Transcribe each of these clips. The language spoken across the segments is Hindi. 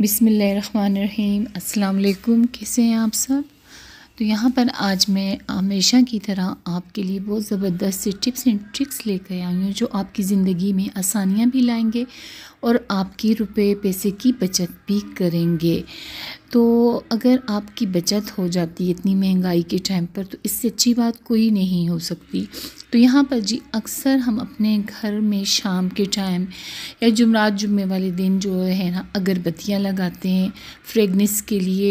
बिसमीम् अल्लाम कैसे हैं आप सब तो यहाँ पर आज मैं हमेशा की तरह आपके लिए बहुत ज़बरदस्त से टिप्स एंड ट्रिक्स लेकर आई हूँ जो आपकी ज़िंदगी में आसानियाँ भी लाएंगे और आपकी रुपए पैसे की बचत भी करेंगे तो अगर आपकी बचत हो जाती है इतनी महंगाई के टाइम पर तो इससे अच्छी बात कोई नहीं हो सकती तो यहाँ पर जी अक्सर हम अपने घर में शाम के टाइम या जुमरात जुम्मे वाले दिन जो है ना अगरबत्तियाँ लगाते हैं फ्रेगनेस के लिए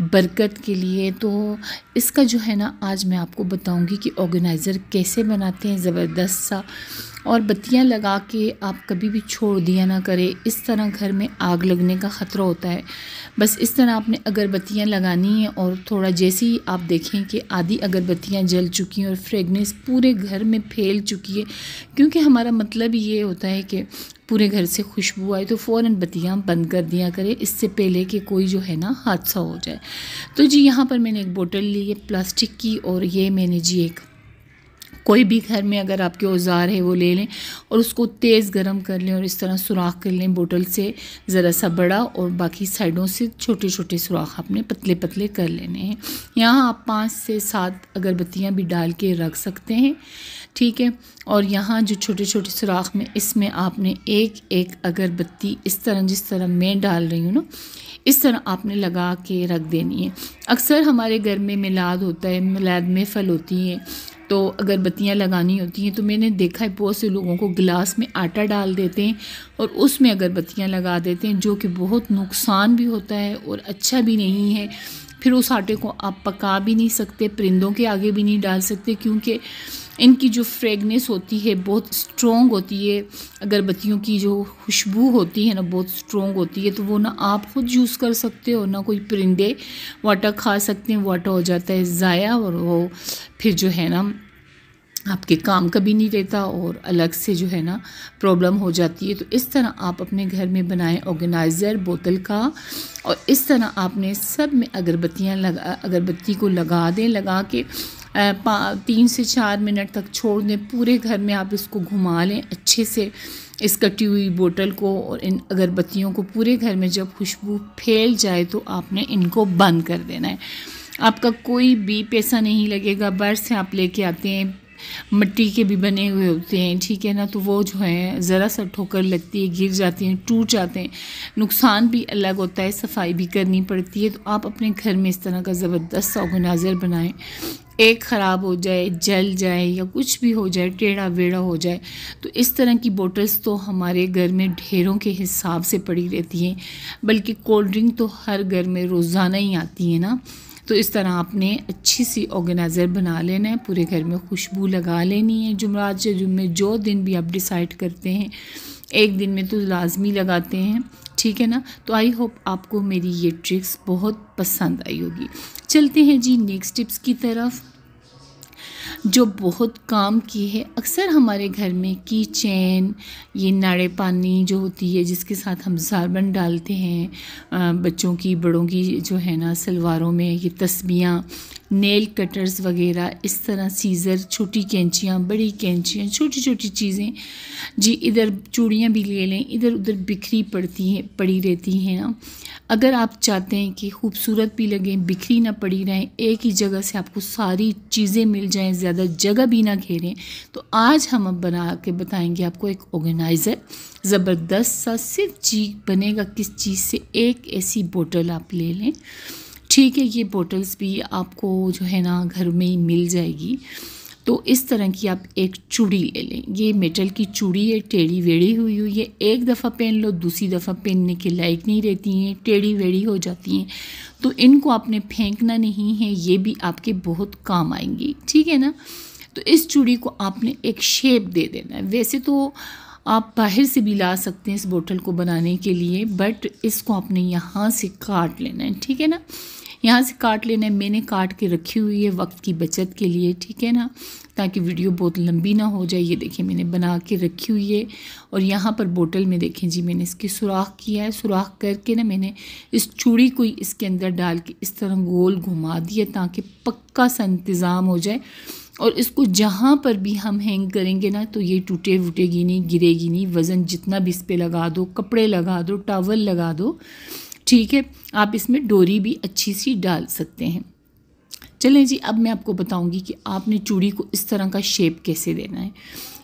बरकत के लिए तो इसका जो है ना आज मैं आपको बताऊंगी कि ऑर्गेनाइज़र कैसे बनाते हैं ज़बरदस्त सा और बत्तियां लगा के आप कभी भी छोड़ दिया ना करें इस तरह घर में आग लगने का ख़तरा होता है बस इस तरह आपने अगरबत्तियां लगानी हैं और थोड़ा जैसे ही आप देखें कि आधी अगरबत्तियां जल चुकी हैं और फ्रेगनेंस पूरे घर में फैल चुकी है क्योंकि हमारा मतलब ये होता है कि पूरे घर से खुशबू आए तो फ़ौर बत्तियाँ बंद कर दिया करें इससे पहले कि कोई जो है ना हादसा हो जाए तो जी यहाँ पर मैंने एक बोतल ली है प्लास्टिक की और ये मैंने जी एक कोई भी घर में अगर आपके औजार है वो ले लें और उसको तेज़ गर्म कर लें और इस तरह सुराख कर लें बोतल से ज़रा सा बड़ा और बाकी साइडों से छोटे छोटे सुराख आपने पतले पतले कर लेने हैं यहाँ आप पाँच से सात अगरबत्तियाँ भी डाल के रख सकते हैं ठीक है और यहाँ जो छोटे छोटे सुराख में इसमें आपने एक एक अगरबत्ती इस तरह जिस तरह मैं डाल रही हूँ ना इस तरह आपने लगा के रख देनी है अक्सर हमारे घर में मिलाद होता है मिलाद में फल होती हैं तो अगरबत्तियाँ लगानी होती हैं तो मैंने देखा है बहुत से लोगों को गिलास में आटा डाल देते हैं और उसमें अगरबत्तियाँ लगा देते हैं जो कि बहुत नुकसान भी होता है और अच्छा भी नहीं है फिर उस आटे को आप पका भी नहीं सकते परिंदों के आगे भी नहीं डाल सकते क्योंकि इनकी जो फ्रेगनेस होती है बहुत स्ट्रॉन्ग होती है अगरबत्तियों की जो खुशबू होती है ना बहुत स्ट्रॉन्ग होती है तो वो ना आप खुद यूज़ कर सकते हो ना कोई परिंदे वाटा खा सकते हैं वाटर हो जाता है ज़ाया और वो फिर जो है ना आपके काम कभी नहीं रहता और अलग से जो है ना प्रॉब्लम हो जाती है तो इस तरह आप अपने घर में बनाएं ऑर्गेनाइज़र बोतल का और इस तरह आपने सब में अगरबत्तियाँ लगा अगरबत्ती को लगा दें लगा के तीन से चार मिनट तक छोड़ दें पूरे घर में आप इसको घुमा लें अच्छे से इस कटी हुई बोतल को और इन अगरबत्तियों को पूरे घर में जब खुशबू फैल जाए तो आपने इनको बंद कर देना है आपका कोई भी पैसा नहीं लगेगा बर्स से आप लेके आते हैं मिट्टी के भी बने हुए होते हैं ठीक है ना तो वो जो है ज़रा सा ठोकर लगती है गिर जाते हैं टूट जाते हैं नुकसान भी अलग होता है सफाई भी करनी पड़ती है तो आप अपने घर में इस तरह का ज़बरदस्त ऑर्गेनाइज़र बनाएं एक ख़राब हो जाए जल जाए या कुछ भी हो जाए टेढ़ा वेढ़ा हो जाए तो इस तरह की बोटल्स तो हमारे घर में ढेरों के हिसाब से पड़ी रहती हैं बल्कि कोल्ड ड्रिंक तो हर घर में रोज़ाना ही आती है ना तो इस तरह आपने अच्छी सी ऑर्गेनाइज़र बना लेना है पूरे घर में खुशबू लगा लेनी है जुमरात या जुम्मे जो दिन भी आप डिसाइड करते हैं एक दिन में तो लाजमी लगाते हैं ठीक है ना तो आई होप आपको मेरी ये ट्रिक्स बहुत पसंद आई होगी चलते हैं जी नेक्स्ट टिप्स की तरफ जो बहुत काम की है अक्सर हमारे घर में की चैन ये नाड़े पानी जो होती है जिसके साथ हम जारबन डालते हैं बच्चों की बड़ों की जो है ना सलवारों में ये तस्बियाँ नेल कटर्स वगैरह इस तरह सीज़र छोटी कैंचियाँ बड़ी कैंचियाँ छोटी छोटी चीज़ें जी इधर चूड़ियाँ भी ले लें इधर उधर बिखरी पड़ती हैं पड़ी रहती हैं ना अगर आप चाहते हैं कि खूबसूरत भी लगें बिखरी ना पड़ी रहें एक ही जगह से आपको सारी चीज़ें मिल जाएँ ज़्यादा जगह भी ना घेरें तो आज हम अब बना के बताएंगे आपको एक ऑर्गेनाइज़र ज़बरदस्त सा सिर्फ जी बनेगा किस चीज़ से एक ऐसी बोतल आप ले लें ठीक है ये बोटल्स भी आपको जो है ना घर में ही मिल जाएगी तो इस तरह की आप एक चूड़ी ले लें ये मेटल की चूड़ी है टेढ़ी वेढ़ी हुई हुई है एक दफ़ा पहन लो दूसरी दफ़ा पहनने के लायक नहीं रहती हैं टेढ़ी वेढ़ी हो जाती हैं तो इनको आपने फेंकना नहीं है ये भी आपके बहुत काम आएंगी ठीक है ना तो इस चूड़ी को आपने एक शेप दे देना है वैसे तो आप बाहर से भी ला सकते हैं इस बोतल को बनाने के लिए बट इसको आपने यहाँ से काट लेना है ठीक है ना यहाँ से काट लेना है मैंने काट के रखी हुई है वक्त की बचत के लिए ठीक है ना ताकि वीडियो बहुत लंबी ना हो जाए ये देखें मैंने बना के रखी हुई है और यहाँ पर बोतल में देखें जी मैंने इसकी सुराख किया है सुराख करके ना मैंने इस चूड़ी को इसके अंदर डाल के इस तरह गोल घुमा दिया ताकि पक्का सा इंतज़ाम हो जाए और इसको जहाँ पर भी हम हैंग करेंगे ना तो ये टूटे वूटेगी नहीं गिरेगी नहीं वज़न जितना भी इस पर लगा दो कपड़े लगा दो टावल लगा दो ठीक है आप इसमें डोरी भी अच्छी सी डाल सकते हैं चलें जी अब मैं आपको बताऊंगी कि आपने चूड़ी को इस तरह का शेप कैसे देना है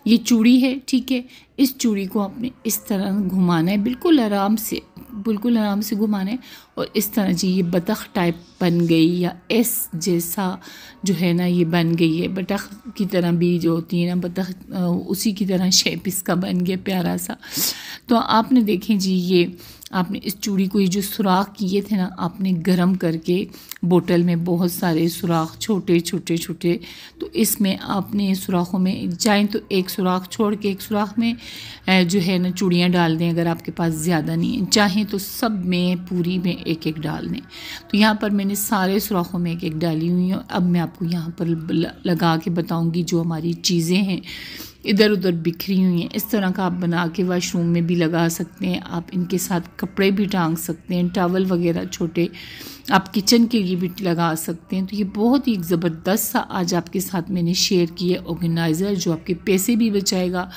ये चूड़ी है ठीक है इस चूड़ी को आपने इस तरह घुमाना है बिल्कुल आराम से बिल्कुल आराम से घुमाना है और इस तरह जी ये बतख टाइप बन गई या एस जैसा जो है ना ये बन गई है बतख की तरह भी जो होती है ना बतख उसी की तरह शेप इसका बन गया प्यारा सा तो आपने देखें जी ये आपने इस चूड़ी को ये जो सुराख किए थे ना आपने गरम करके बोतल में बहुत सारे सुराख छोटे छोटे छोटे तो इसमें आपने सुराखों में चाहें तो एक सुराख छोड़ के एक सुराख में जो है ना चूड़ियाँ डाल दें अगर आपके पास ज़्यादा नहीं है चाहें तो सब में पूरी में एक एक डाल दें तो यहाँ पर मैंने सारे सुराखों में एक एक डाली हुई हैं अब मैं आपको यहाँ पर लगा के बताऊँगी जो हमारी चीज़ें हैं इधर उधर बिखरी हुई हैं इस तरह का आप बना के वाशरूम में भी लगा सकते हैं आप इनके साथ कपड़े भी टांग सकते हैं टावल वगैरह छोटे आप किचन के लिए भी लगा सकते हैं तो ये बहुत ही ज़बरदस्त सा आज आपके साथ मैंने शेयर किया ऑर्गेनाइज़र जो आपके पैसे भी बचाएगा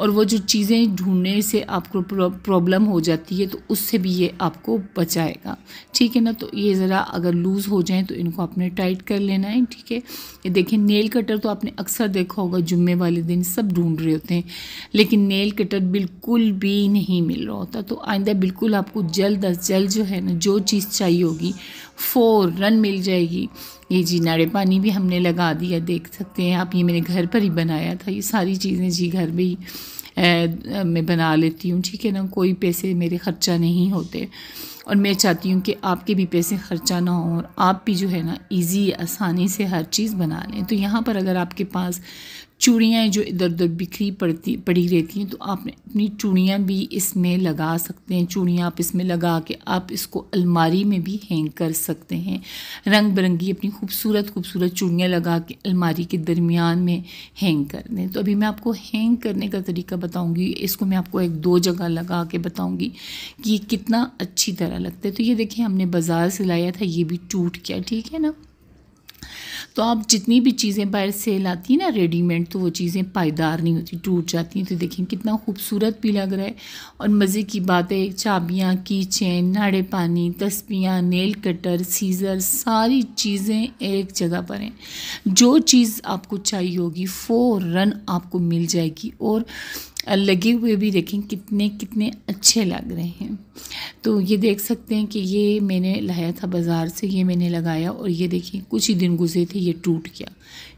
और वो जो चीज़ें ढूंढने से आपको प्रॉब्लम हो जाती है तो उससे भी ये आपको बचाएगा ठीक है ना तो ये ज़रा अगर लूज़ हो जाए तो इनको आपने टाइट कर लेना है ठीक है ये देखिए नेल कटर तो आपने अक्सर देखा होगा जुम्मे वाले दिन सब ढूंढ रहे होते हैं लेकिन नेल कटर बिल्कुल भी नहीं मिल रहा होता तो आइंदा बिल्कुल आपको जल्द अज जल्द जो है ना जो चीज़ चाहिए होगी फोर रन मिल जाएगी ये जी नारे पानी भी हमने लगा दिया देख सकते हैं आप ये मैंने घर पर ही बनाया था ये सारी चीज़ें जी घर में ही मैं बना लेती हूँ ठीक है ना कोई पैसे मेरे ख़र्चा नहीं होते और मैं चाहती हूँ कि आपके भी पैसे ख़र्चा ना हो और आप भी जो है ना इजी आसानी से हर चीज़ बना लें तो यहाँ पर अगर आपके पास चूड़ियाँ जो इधर उधर बिखरी पड़ती पड़ी रहती हैं तो आप अपनी चूड़ियाँ भी इसमें लगा सकते हैं चूड़ियाँ आप इसमें लगा के आप इसको अलमारी में भी हैंग कर सकते हैं रंग बिरंगी अपनी खूबसूरत खूबसूरत चूड़ियाँ लगा के अलमारी के दरमियान में हैंग कर दें तो अभी मैं आपको हैंग करने का तरीका बताऊँगी इसको मैं आपको एक दो जगह लगा के बताऊँगी कि ये कितना अच्छी तरह लगता है तो ये देखिए हमने बाज़ार से लाया था ये भी टूट गया ठीक है ना तो आप जितनी भी चीज़ें बाहर से लाती हैं ना रेडीमेड तो वो चीज़ें पायदार नहीं होती टूट जाती हैं तो देखें कितना खूबसूरत भी लग रहा है और मज़े की बात है चाबियाँ की चैन नाड़े पानी तस्बियाँ नेल कटर सीज़र सारी चीज़ें एक जगह पर हैं जो चीज़ आपको चाहिए होगी फ़ौरन आपको मिल जाएगी और लगे हुए भी देखें कितने कितने अच्छे लग रहे हैं तो ये देख सकते हैं कि ये मैंने लाया था बाज़ार से ये मैंने लगाया और ये देखिए कुछ ही दिन गुजरे थे ये टूट गया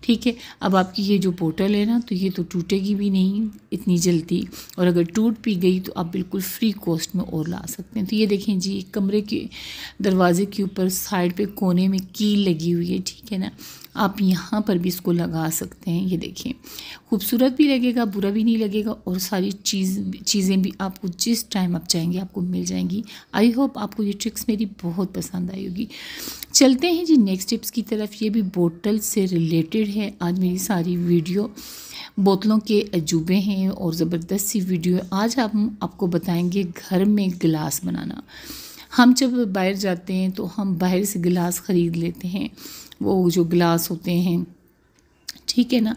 ठीक है अब आपकी ये जो पोटल है ना तो ये तो टूटेगी भी नहीं इतनी जल्दी और अगर टूट भी गई तो आप बिल्कुल फ्री कॉस्ट में और ला सकते हैं तो ये देखें जी कमरे के दरवाजे के ऊपर साइड पे कोने में कील लगी हुई है ठीक है ना आप यहाँ पर भी इसको लगा सकते हैं ये देखें खूबसूरत भी लगेगा बुरा भी नहीं लगेगा और सारी चीज़ चीज़ें भी आपको जिस टाइम आप चाहेंगे आपको मिल जाएगी जाएंगी आई होप आपको ये ट्रिक्स मेरी बहुत पसंद आई होगी चलते हैं जी नेक्स्ट टिप्स की तरफ ये भी बोतल से रिलेटेड है आज मेरी सारी वीडियो बोतलों के अजूबे हैं और ज़बरदस्त सी वीडियो है आज हम आपको बताएंगे घर में गिलास बनाना हम जब बाहर जाते हैं तो हम बाहर से गिलास ख़रीद लेते हैं वो जो गिलास होते हैं ठीक है ना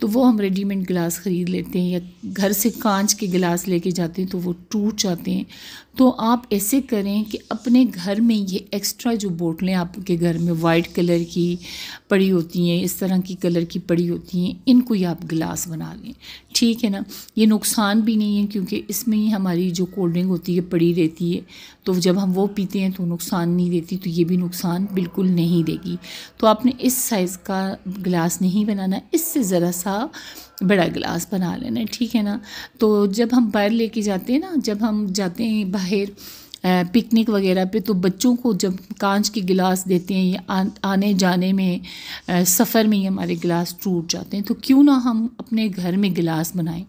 तो वो हम रेडीमेड गिलास ख़रीद लेते हैं या घर से कांच के गिलास लेके जाते हैं तो वो टूट जाते हैं तो आप ऐसे करें कि अपने घर में ये एक्स्ट्रा जो बोटलें आपके घर में वाइट कलर की पड़ी होती हैं इस तरह की कलर की पड़ी होती हैं इनको ही आप गिलास बना लें ठीक है ना ये नुकसान भी नहीं है क्योंकि इसमें ही हमारी जो कोल्ड ड्रिंक होती है पड़ी रहती है तो जब हम वो पीते हैं तो नुकसान नहीं देती तो ये भी नुकसान बिल्कुल नहीं देगी तो आपने इस साइज़ का गिलास नहीं बनाना इससे ज़रा सा बड़ा गिलास बना लेना ठीक है ना तो जब हम बाहर लेके जाते हैं ना जब हम जाते हैं बाहर पिकनिक वगैरह पे तो बच्चों को जब कांच के गिलास देते हैं या आने जाने में सफ़र में ही हमारे गिलास टूट जाते हैं तो क्यों ना हम अपने घर में गिलास बनाएं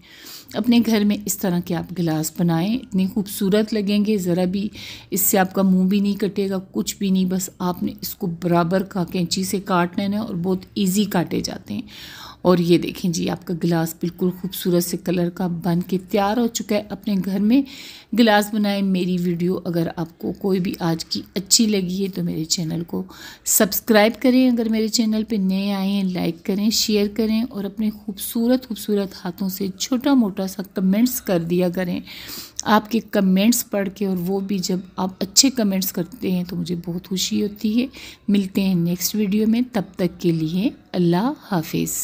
अपने घर में इस तरह के आप गिलास बनाएं इतने खूबसूरत लगेंगे ज़रा भी इससे आपका मुंह भी नहीं कटेगा कुछ भी नहीं बस आपने इसको बराबर का कैंची से काट लेना है और बहुत ईजी काटे जाते हैं और ये देखें जी आपका गिलास बिल्कुल खूबसूरत से कलर का बन के तैयार हो चुका है अपने घर में गिलास बनाएं मेरी वीडियो अगर आपको कोई भी आज की अच्छी लगी है तो मेरे चैनल को सब्सक्राइब करें अगर मेरे चैनल पे नए आए हैं लाइक करें शेयर करें और अपने खूबसूरत खूबसूरत हाथों से छोटा मोटा सा कमेंट्स कर दिया करें आपके कमेंट्स पढ़ के और वो भी जब आप अच्छे कमेंट्स करते हैं तो मुझे बहुत खुशी होती है मिलते हैं नेक्स्ट वीडियो में तब तक के लिए अल्लाह हाफिज़